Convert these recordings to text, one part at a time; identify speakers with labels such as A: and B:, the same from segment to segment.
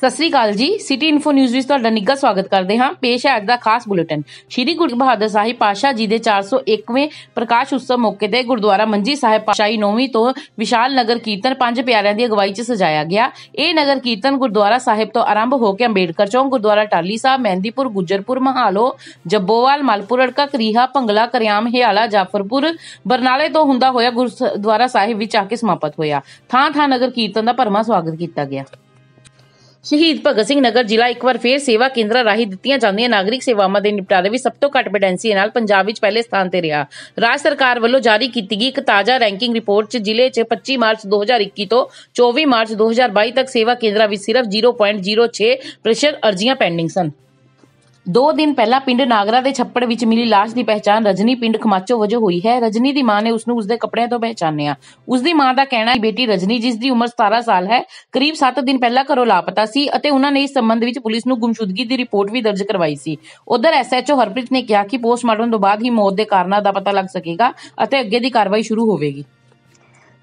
A: ਸਤਿ ਸ੍ਰੀ ਅਕਾਲ ਜੀ city info news ਵਿੱਚ ਤੁਹਾਡਾ ਨਿੱਘਾ ਸਵਾਗਤ ਕਰਦੇ ਹਾਂ ਪੇਸ਼ ਹੈ ਅੱਜ ਦਾ ਖਾਸ ਬੁਲੇਟਿਨ ਸ਼੍ਰੀ ਗੁਰੂ ਬਹਾਦਰ ਸਾਹਿਬ ਪਾਸ਼ਾ ਜੀ ਦੇ 401ਵੇਂ ਪ੍ਰਕਾਸ਼ ਉਤਸਵ ਮੌਕੇ ਤੇ ਗੁਰਦੁਆਰਾ ਮੰਜੀ ਸਾਹਿਬ ਪਾਸ਼ਾਈ ਨੌਵੀਂ ਤੋਂ ਵਿਸ਼ਾਲ ਨਗਰ ਕੀਰਤਨ ਪੰਜ ਪਿਆਰਿਆਂ ਦੀ ਅਗਵਾਈ 'ਚ ਸਜਾਇਆ ਗਿਆ ਇਹ ਨਗਰ ਕੀਰਤਨ ਗੁਰਦੁਆਰਾ ਸਾਹਿਬ ਤੋਂ ਆਰੰਭ ਹੋ ਕੇ ਅੰਬੇਡਕਰ ਚੌਂਕ ਗੁਰਦੁਆਰਾ ਟਾਲੀ ਸਾਹਿਬ ਮਹਿੰਦੀਪੁਰ ਗੁਜਰਪੁਰ ਮਹਾਲੋ ਜੱਬੋਵਾਲ ਮਲਪੁਰ ਅੜਕਾ ਕਰੀਹਾ ਪੰਗਲਾ ਕਰਿਆਮ ਹਿਆਲਾ ਜਾਫਰਪੁਰ ਬਰਨਾਲੇ ਤੋਂ ਹੁੰਦਾ ਹੋਇਆ ਗੁਰਦੁਆਰਾ ਸਾਹਿਬ ਵਿੱਚ ਆ ਕੇ ਸਮਾਪਤ ਹੋਇਆ ਥਾਂ ਥਾਂ ਨਗਰ ਕੀਰਤਨ ਦਾ ਭਰਮਾ ਸਵਾਗਤ ਕੀਤਾ ਗਿਆ ਸ਼ਹੀਦ ਭਗਤ ਸਿੰਘ ਨਗਰ ਜ਼ਿਲ੍ਹਾ ਇੱਕ ਵਾਰ ਫੇਰ ਸੇਵਾ ਕੇਂਦਰਾਂ ਰਾਹੀਂ ਦਿੱਤੀਆਂ ਜਾਂਦੀਆਂ ਨਾਗਰਿਕ ਸੇਵਾਵਾਂ ਦੇ ਨਿਪਟਾਰੇ ਵਿੱਚ ਸਭ ਤੋਂ ਘੱਟ ਵੈਡੈਂਸੀ ਨਾਲ ਪੰਜਾਬ ਵਿੱਚ ਪਹਿਲੇ ਸਥਾਨ ਤੇ ਰਿਹਾ ਰਾਜ ਸਰਕਾਰ ਵੱਲੋਂ ਜਾਰੀ ਕੀਤੀ ਗਈ ਇੱਕ ਤਾਜ਼ਾ ਰੈਂਕਿੰਗ ਰਿਪੋਰਟ 'ਚ ਜ਼ਿਲ੍ਹੇ 'ਚ 25 ਮਾਰਚ 2021 ਤੋਂ 24 ਮਾਰਚ 2022 ਤੱਕ ਸੇਵਾ ਕੇਂਦਰਾਂ ਵਿੱਚ ਸਿਰਫ 0.06% ਅਰਜ਼ੀਆਂ ਪੈਂਡਿੰਗ ਸਨ 2 ਦਿਨ ਪਹਿਲਾਂ ਪਿੰਡ ਨਾਗਰਾ ਦੇ ਛੱਪੜ ਵਿੱਚ ਮਿਲੀ লাশ ਦੀ ਪਛਾਣ ਰਜਨੀ ਪਿੰਡ ਖਮਾਚੋ ਵਜੋਂ ਹੋਈ ਹੈ ਰਜਨੀ ਦੀ ਮਾਂ ਨੇ ਉਸ ਨੂੰ ਉਸ ਦੇ ਕੱਪੜਿਆਂ ਤੋਂ ਪਹਿਚਾਨਿਆ ਉਸ ਦੀ ਮਾਂ ਦਾ ਕਹਿਣਾ ਹੈ ਬੇਟੀ ਰਜਨੀ ਜਿਸ ਦੀ ਉਮਰ 17 ਸਾਲ ਹੈ ਕਰੀਬ 7 ਦਿਨ ਪਹਿਲਾਂ ਘਰੋਂ ਲਾਪਤਾ ਸੀ ਅਤੇ ਉਹਨਾਂ ਨੇ ਇਸ ਸੰਬੰਧ ਵਿੱਚ ਪੁਲਿਸ ਨੂੰ ਗੁੰਮਸ਼ੁਦਗੀ ਦੀ ਰਿਪੋਰਟ ਵੀ ਦਰਜ ਕਰਵਾਈ ਸੀ ਉਧਰ ਐਸਐਚਓ ਹਰਪ੍ਰੀਤ ਨੇ ਕਿਹਾ ਕਿ ਪੋਸਟਮਾਰਟਮ ਤੋਂ ਬਾਅਦ ਹੀ ਮੌਤ ਦੇ ਕਾਰਨਾਂ ਦਾ ਪਤਾ ਲੱਗ ਸਕੇਗਾ ਅਤੇ ਅੱਗੇ ਦੀ ਕਾਰਵਾਈ ਸ਼ੁਰੂ ਹੋਵੇਗੀ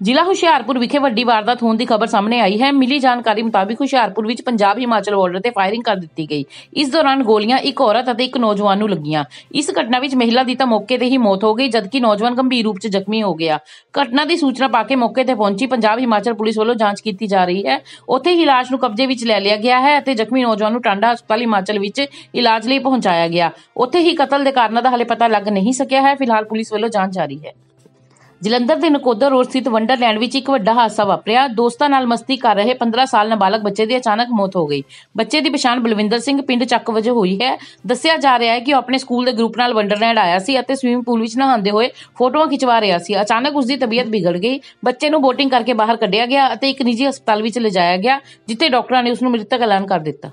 A: ਜ਼ਿਲ੍ਹਾ ਹੁਸ਼ਿਆਰਪੁਰ ਵਿਖੇ ਵੱਡੀ ਵਾਰਦਾਤ ਹੋਣ ਦੀ ਖਬਰ ਸਾਹਮਣੇ ਆਈ ਹੈ ਮਿਲੀ ਜਾਣਕਾਰੀ ਮੁਤਾਬਿਕ ਹੁਸ਼ਿਆਰਪੁਰ ਵਿੱਚ ਪੰਜਾਬ ਹਿਮਾਚਲ ਬਾਰਡਰ ਤੇ ਫਾਇਰਿੰਗ ਕਰ ਦਿੱਤੀ ਗਈ ਇਸ ਦੌਰਾਨ ਗੋਲੀਆਂ ਇੱਕ ਔਰਤ ਅਤੇ ਇੱਕ ਨੌਜਵਾਨ ਨੂੰ ਲੱਗੀਆਂ ਇਸ ਘਟਨਾ ਵਿੱਚ ਮਹਿਲਾ ਦੀ ਤਾਂ ਮੌਕੇ ਤੇ ਹੀ ਮੌਤ ਹੋ ਗਈ ਜਦਕਿ ਨੌਜਵਾਨ ਗੰਭੀਰ ਰੂਪ 'ਚ ਜ਼ਖਮੀ ਹੋ ਗਿਆ ਘਟਨਾ ਦੀ ਸੂਚਨਾ ਪਾ ਕੇ ਮੌਕੇ ਤੇ ਪਹੁੰਚੀ ਪੰਜਾਬ ਹਿਮਾਚਲ ਪੁਲਿਸ ਵੱਲੋਂ ਜਾਂਚ ਕੀਤੀ ਜਾ ਰਹੀ ਹੈ ਉੱਥੇ ਹੀ ਲਾਸ਼ ਨੂੰ ਕਬਜ਼ੇ ਵਿੱਚ ਲੈ ਲਿਆ ਗਿਆ ਹੈ ਅਤੇ ਜ਼ਖਮੀ ਨੌਜਵਾਨ ਨੂੰ ਟਾਂਡਾ ਹਸਪਤਾਲ ਹਿਮਾਚਲ ਵਿੱਚ ਇਲਾਜ ਲਈ ਪਹੁੰਚਾਇਆ ਗਿਆ ਉੱਥੇ ਹੀ ਕਤਲ ਦੇ ਕਾਰਨਾਂ ਦਾ ਹਲੇ ਪਤਾ ਲੱਗ ਨਹੀਂ ਸਕਿਆ ਹੈ ਫਿਲਹਾਲ ਪੁਲਿਸ ਵੱਲੋਂ ਜਾਂਚ ਜਾਰੀ ਹੈ ਜਲੰਧਰ ਦੇ ਨਕੋਦਰ ਰੋਡ ਸਥਿਤ ਵੰਡਰਲੈਂਡ ਵਿੱਚ ਇੱਕ ਵੱਡਾ ਹਾਦਸਾ ਵਾਪਰਿਆ ਦੋਸਤਾਂ ਨਾਲ ਮਸਤੀ ਕਰ ਰਹੇ 15 ਸਾਲ ਨਾਬਾਲਗ ਬੱਚੇ ਦੀ ਅਚਾਨਕ ਮੌਤ ਹੋ ਗਈ ਬੱਚੇ ਦੀ ਪਛਾਣ ਬਲਵਿੰਦਰ ਸਿੰਘ ਪਿੰਡ ਚੱਕ ਵਜੋਂ ਹੋਈ ਹੈ ਦੱਸਿਆ ਜਾ ਰਿਹਾ ਹੈ ਕਿ ਉਹ ਆਪਣੇ ਸਕੂਲ ਦੇ ਗਰੁੱਪ ਨਾਲ ਵੰਡਰਲੈਂਡ ਆਇਆ ਸੀ ਅਤੇ ਸਵਿਮਿੰਗ ਪੂਲ ਵਿੱਚ ਨਹਾਉਂਦੇ ਹੋਏ ਫੋਟੋਆਂ ਖਿਚਵਾ ਰਿਹਾ ਸੀ ਅਚਾਨਕ ਉਸ ਦੀ ਤਬੀਅਤ ਵਿਗੜ ਗਈ ਬੱਚੇ ਨੂੰ ਬੋਟਿੰਗ ਕਰਕੇ ਬਾਹਰ ਕੱਢਿਆ ਗਿਆ ਅਤੇ ਇੱਕ ਨਿੱਜੀ ਹਸਪਤਾਲ ਵਿੱਚ ਲਿਜਾਇਆ ਗਿਆ ਜਿੱਥੇ ਡਾਕਟਰਾਂ ਨੇ ਉਸ ਨੂੰ ਮ੍ਰਿਤਕ ਐਲਾਨ ਕਰ ਦਿੱਤਾ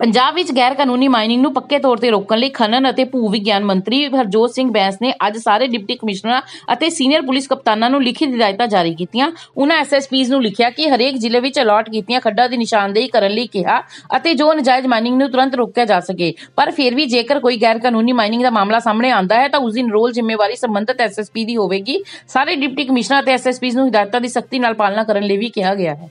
A: ਪੰਜਾਬ ਵਿੱਚ ਗੈਰ ਕਾਨੂੰਨੀ ਮਾਈਨਿੰਗ ਨੂੰ ਪੱਕੇ ਤੌਰ ਤੇ ਰੋਕਣ ਲਈ ਖਨਨ ਅਤੇ ਭੂ ਵਿਗਿਆਨ ਮੰਤਰੀ ਹਰਜੋਤ ਸਿੰਘ ਬੈਂਸ ਨੇ ਅੱਜ ਸਾਰੇ ਡਿਪਟੀ ਕਮਿਸ਼ਨਰਾਂ ਅਤੇ ਸੀਨੀਅਰ ਪੁਲਿਸ ਕਪਤਾਨਾਂ ਨੂੰ ਲਿਖਿਤ ਹਦਾਇਤਾਂ ਜਾਰੀ ਕੀਤੀਆਂ ਉਹਨਾਂ ਐਸਐਸਪੀਜ਼ ਨੂੰ ਲਿਖਿਆ ਕਿ ਹਰੇਕ ਜ਼ਿਲ੍ਹੇ ਵਿੱਚ ਅਲਾਟ ਕੀਤੀਆਂ ਖੱਡਾਂ ਦੀ ਨਿਸ਼ਾਨਦੇਹੀ ਕਰਨ ਲਈ ਕਿਹਾ ਅਤੇ ਜੋ ਨਜਾਇਜ਼ ਮਾਈਨਿੰਗ ਨੂੰ ਤੁਰੰਤ ਰੋਕਿਆ ਜਾ ਸਕੇ ਪਰ ਫਿਰ ਵੀ ਜੇਕਰ ਕੋਈ ਗੈਰ ਕਾਨੂੰਨੀ ਮਾਈਨਿੰਗ ਦਾ ਮਾਮਲਾ ਸਾਹਮਣੇ ਆਉਂਦਾ ਹੈ ਤਾਂ ਉਸ ਦੀ ਰੋਲ ਜ਼ਿੰਮੇਵਾਰੀ ਸੰਬੰਧਤ ਐਸਐਸਪੀ ਦੀ ਹੋਵੇਗੀ ਸਾਰੇ ਡਿਪਟੀ ਕਮਿਸ਼ਨਰ ਅਤੇ ਐਸਐਸਪੀਜ਼ ਨੂੰ ਹਦਾਇਤਾਂ ਦੀ ਸਖਤੀ ਨਾਲ ਪਾਲਣਾ ਕਰਨ ਲਈ ਵੀ ਕਿਹਾ ਗਿਆ ਹੈ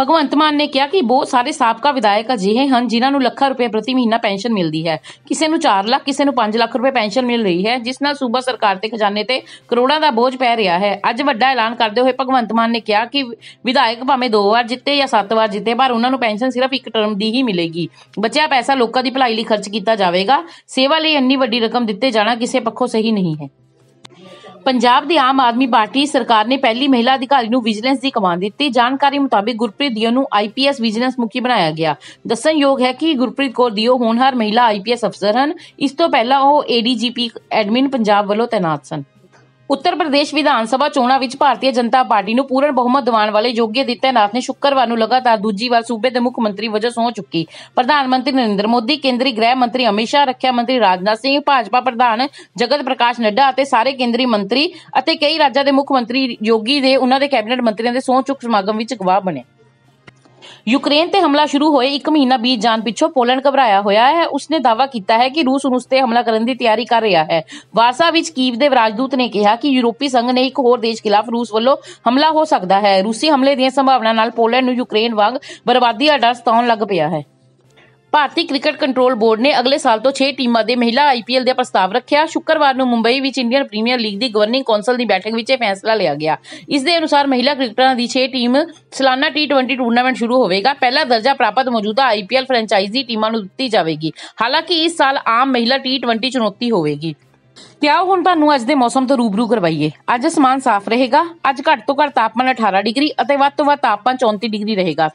A: ਭਗਵੰਤ ਮਾਨ ਨੇ ਕਿਹਾ ਕਿ ਬਹੁਤ ਸਾਰੇ ਸਾਬਕਾ ਵਿਧਾਇਕ ਅਜਿਹੇ ਹਨ ਜਿਨ੍ਹਾਂ ਨੂੰ ਲੱਖਾਂ ਰੁਪਏ ਪ੍ਰਤੀ ਮਹੀਨਾ ਪੈਨਸ਼ਨ ਮਿਲਦੀ ਹੈ ਕਿਸੇ ਨੂੰ 4 ਲੱਖ ਕਿਸੇ ਨੂੰ 5 ਲੱਖ ਰੁਪਏ ਪੈਨਸ਼ਨ ਮਿਲ ਰਹੀ ਹੈ ਜਿਸ ਨਾਲ ਸੂਬਾ ਸਰਕਾਰ ਤੇ ਖਜ਼ਾਨੇ ਤੇ ਕਰੋੜਾਂ ਦਾ ਬੋਝ ਪੈ ਰਿਹਾ ਹੈ ਅੱਜ ਵੱਡਾ ਐਲਾਨ ਕਰਦੇ ਹੋਏ ਭਗਵੰਤ ਮਾਨ ਨੇ ਕਿਹਾ ਕਿ ਵਿਧਾਇਕ ਭਾਵੇਂ ਦੋ ਵਾਰ ਜਿੱਤੇ ਜਾਂ ਸੱਤ ਵਾਰ ਜਿੱਤੇ ਪਰ ਉਹਨਾਂ ਨੂੰ ਪੈਨਸ਼ਨ ਸਿਰਫ ਇੱਕ ਟਰਮ ਦੀ ਹੀ ਮਿਲੇਗੀ ਬਚਿਆ ਪੈਸਾ ਲੋਕਾਂ ਦੀ ਭਲਾਈ ਲਈ ਖਰਚ ਕੀਤਾ ਜਾਵੇਗਾ ਸੇਵਾ ਲਈ ਇੰਨੀ ਵੱਡੀ ਰਕਮ ਦਿੱਤੇ ਜਾਣਾ ਕਿਸੇ ਪੱਖੋਂ ਸਹੀ ਨਹੀਂ ਹੈ ਪੰਜਾਬ ਦੀ ਆਮ ਆਦਮੀ ਪਾਰਟੀ ਸਰਕਾਰ ਨੇ ਪਹਿਲੀ ਮਹਿਲਾ ਅਧਿਕਾਰੀ ਨੂੰ ਵਿਜੀਲੈਂਸ ਦੀ ਕਮਾਨ ਦਿੱਤੀ ਜਾਣਕਾਰੀ ਮੁਤਾਬਿਕ ਗੁਰਪ੍ਰੀਤ ਦਿਓ ਨੂੰ ਆਈਪੀਐਸ ਵਿਜੀਲੈਂਸ ਮੁਖੀ ਬਣਾਇਆ ਗਿਆ ਦੱਸਣਯੋਗ ਹੈ ਕਿ ਗੁਰਪ੍ਰੀਤ ਕੌਰ ਦਿਓ ਹੋਣਹਾਰ ਮਹਿਲਾ ਆਈਪੀਐਸ ਅਫਸਰ ਹਨ ਇਸ ਤੋਂ ਪਹਿਲਾਂ ਉਹ ਏਡੀਜੀਪੀ ਐਡਮਿਨ ਪੰਜਾਬ ਵੱਲੋਂ ਤਾਇਨਾਤ ਸਨ ਉੱਤਰ ਪ੍ਰਦੇਸ਼ ਵਿਧਾਨ ਸਭਾ ਚੋਣਾਂ ਵਿੱਚ ਭਾਰਤੀ ਜਨਤਾ ਪਾਰਟੀ ਨੂੰ ਪੂਰਨ ਬਹੁਮਤ ਦਿਵਾਉਣ ਵਾਲੇ ਯੋਗੀ ਆਦਿੱਤਿਆਨਾਥ ਨੇ ਸ਼ੁੱਕਰਵਾਰ ਨੂੰ ਲਗਾਤਾਰ ਦੂਜੀ ਵਾਰ ਸੂਬੇ ਦੇ ਮੁੱਖ ਮੰਤਰੀ ਵਜੋਂ ਸਹੁੰ ਚੁੱਕੀ ਪ੍ਰਧਾਨ ਮੰਤਰੀ ਨਰਿੰਦਰ ਮੋਦੀ ਕੇਂਦਰੀ ਗ੍ਰਹਿ ਮੰਤਰੀ ਅਮਿਤ ਸ਼ਾਹ ਰੱਖਿਆ ਮੰਤਰੀ ਰਾਜਨਾਥ ਸਿੰਘ ਭਾਜਪਾ ਪ੍ਰਧਾਨ ਜਗਤ ਪ੍ਰਕਾਸ਼ ਨੱਡਾ ਅਤੇ ਸਾਰੇ ਕੇਂਦਰੀ ਮੰਤਰੀ ਅਤੇ ਕਈ ਰਾਜਾਂ ਦੇ ਮੁੱਖ ਮੰਤਰੀ ਯੋਗੀ ਦੇ ਉਹਨਾਂ ਦੇ ਕੈਬਨਿਟ ਮੰਤਰੀਆਂ ਦੇ ਸਹੁੰ ਚੁੱਕ ਸਮਾਗਮ ਵਿੱਚ ਗਵਾਹ ਬਣੇ ਯੂਕਰੇਨ ਤੇ ਹਮਲਾ ਸ਼ੁਰੂ ਹੋਏ 1 ਮਹੀਨਾ ਬੀਤ ਜਾਣ ਪਿੱਛੋਂ ਪੋਲੈਂਡ ਘਬਰਾਇਆ ਹੋਇਆ ਹੈ ਉਸਨੇ ਦਾਅਵਾ ਕੀਤਾ ਹੈ ਕਿ ਰੂਸ ਉਸ ਤੇ ਹਮਲਾ ਕਰਨ ਦੀ ਤਿਆਰੀ ਕਰ ਰਿਹਾ ਹੈ ਵਾਰਸਾ ਵਿੱਚ ਕੀਵ ਦੇ ਰਾਜਦੂਤ ਨੇ ਕਿਹਾ ਕਿ ਯੂਰਪੀ ਸੰਘ ਨੇ ਇੱਕ ਹੋਰ ਦੇਸ਼ ਖਿਲਾਫ ਰੂਸ ਵੱਲੋਂ ਹਮਲਾ ਹੋ ਸਕਦਾ ਹੈ ਰੂਸੀ ਹਮਲੇ ਦੀਆਂ ਸੰਭਾਵਨਾ ਨਾਲ ਪੋਲੈਂਡ ਨੂੰ ਯੂਕਰੇਨ ਵਾਂਗ ਬਰਬਾਦੀ ਦਾ ਡਰ ਸਤਾਉਣ ਲੱਗ ਪਿਆ ਹੈ ਭਾਰਤੀ ਕ੍ਰਿਕਟ ਕੰਟਰੋਲ ਬੋਰਡ ਨੇ ਅਗਲੇ ਸਾਲ ਤੋਂ 6 ਟੀਮਾਂ ਦੇ ਮਹਿਲਾ ਆਈਪੀਐਲ ਦੇ ਪ੍ਰਸਤਾਵ ਰੱਖਿਆ ਸ਼ੁੱਕਰਵਾਰ ਨੂੰ ਮੁੰਬਈ ਵਿੱਚ ਇੰਡੀਅਨ ਪ੍ਰੀਮੀਅਰ ਲੀਗ ਦੀ ਗਵਰਨਿੰਗ ਕੌਂਸਲ ਦੀ ਬੈਠਕ ਵਿੱਚ ਇਹ ਫੈਸਲਾ ਲਿਆ ਗਿਆ ਇਸ ਦੇ ਅਨੁਸਾਰ ਮਹਿਲਾ ਕ੍ਰਿਕਟਰਾਂ ਦੀ 6 ਟੀਮ ਸਾਲਾਨਾ T20 ਟੂਰਨਾਮੈਂਟ ਸ਼ੁਰੂ ਹੋਵੇਗਾ ਪਹਿਲਾ ਦਰਜਾ ਪ੍ਰਾਪਤ ਮੌਜੂਦਾ ਆਈਪੀਐਲ ਫਰੈਂਚਾਈਜ਼ੀ ਟੀਮਾਂ ਨੂੰ ਦਿੱਤੀ ਜਾਵੇਗੀ ਹਾਲਾਂਕਿ ਇਸ ਸਾਲ ਆਮ ਮਹਿਲਾ T20 ਚੁਣੌਤੀ ਹੋਵੇਗੀ ਕਿਆ ਹੁਣ ਤੁਹਾਨੂੰ ਅੱਜ ਦੇ ਮੌਸਮ ਤੋਂ ਰੂਬਰੂ ਕਰਵਾਈਏ ਅੱਜ ਅਸਮਾਨ ਸਾਫ਼ ਰਹੇਗਾ ਅੱਜ ਘੱਟ ਤੋਂ ਘੱਟ ਤਾਪਮਾਨ 18 ਡਿਗਰੀ ਅਤੇ ਵੱਧ ਤੋਂ ਵੱਧ ਤਾਪਮਾਨ 34 ਡਿਗਰੀ ਰਹੇਗਾ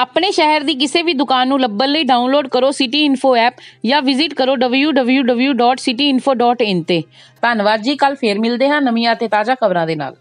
A: ਆਪਣੇ ਸ਼ਹਿਰ ਦੀ ਕਿਸੇ ਵੀ ਦੁਕਾਨ ਨੂੰ ਲੱਭਣ ਲਈ ਡਾਊਨਲੋਡ ਕਰੋ ਸਿਟੀ ਇਨਫੋ ਐਪ ਜਾਂ ਵਿਜ਼ਿਟ ਕਰੋ www.cityinfo.in ਤੇ ਧੰਨਵਾਦ ਜੀ ਕੱਲ ਫੇਰ ਮਿਲਦੇ ਹਾਂ ਨਵੀਆਂ ਤੇ ਤਾਜ਼ਾ ਖਬਰਾਂ ਦੇ ਨਾਲ